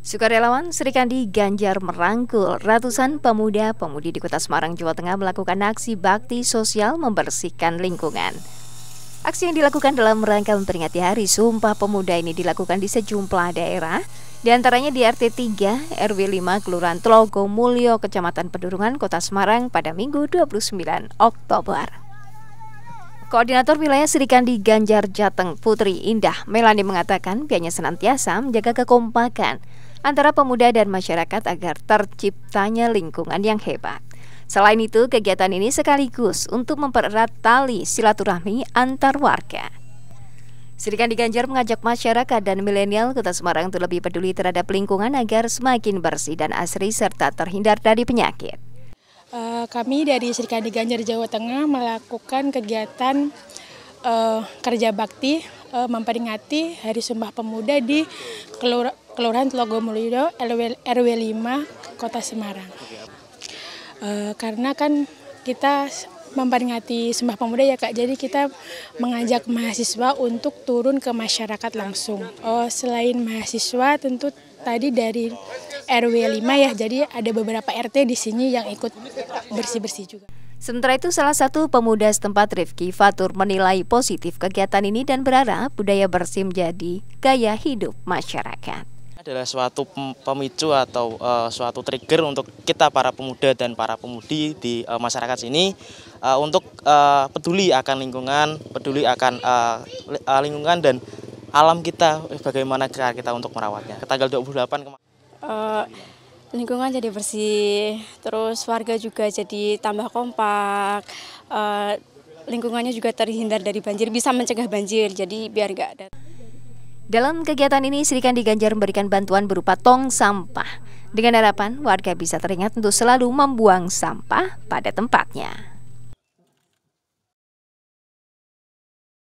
Sukarelawan Serikandi Ganjar merangkul ratusan pemuda-pemudi di Kota Semarang, Jawa Tengah melakukan aksi bakti sosial membersihkan lingkungan. Aksi yang dilakukan dalam rangka memperingati Hari Sumpah Pemuda ini dilakukan di sejumlah daerah, di antaranya di RT 3, RW 5, Kelurahan Telogo Mulyo, Kecamatan Pedurungan, Kota Semarang pada Minggu 29 Oktober. Koordinator Wilayah Serikandi Ganjar Jateng Putri Indah Melani mengatakan pihaknya senantiasa menjaga kekompakan antara pemuda dan masyarakat agar terciptanya lingkungan yang hebat. Selain itu, kegiatan ini sekaligus untuk mempererat tali silaturahmi antar warga. Serikandi Ganjar mengajak masyarakat dan milenial Kota Semarang untuk lebih peduli terhadap lingkungan agar semakin bersih dan asri serta terhindar dari penyakit. Eh, kami dari Serikandi Ganjar Jawa Tengah melakukan kegiatan uh, kerja bakti uh, memperingati Hari Sumpah Pemuda di Kelur Kelurahan Telogo RW, RW 5 Kota Semarang. Uh, karena kan kita memperingati Sumpah Pemuda ya Kak. Jadi kita mengajak mahasiswa untuk turun ke masyarakat langsung. Oh, selain mahasiswa tentu tadi dari RW 5 ya. Jadi ada beberapa RT di sini yang ikut bersih-bersih juga. Sementara itu salah satu pemuda setempat Rifki Fatur menilai positif kegiatan ini dan berharap budaya bersih menjadi gaya hidup masyarakat adalah suatu pemicu atau uh, suatu trigger untuk kita para pemuda dan para pemudi di uh, masyarakat sini uh, untuk uh, peduli akan lingkungan, peduli akan uh, lingkungan dan alam kita bagaimana cara kita untuk merawatnya. Ke tanggal 28 kemarin uh, lingkungan jadi bersih, terus warga juga jadi tambah kompak. Uh, lingkungannya juga terhindar dari banjir, bisa mencegah banjir. Jadi biar nggak ada dalam kegiatan ini, Sri Kandi Ganjar memberikan bantuan berupa tong sampah dengan harapan warga bisa teringat untuk selalu membuang sampah pada tempatnya.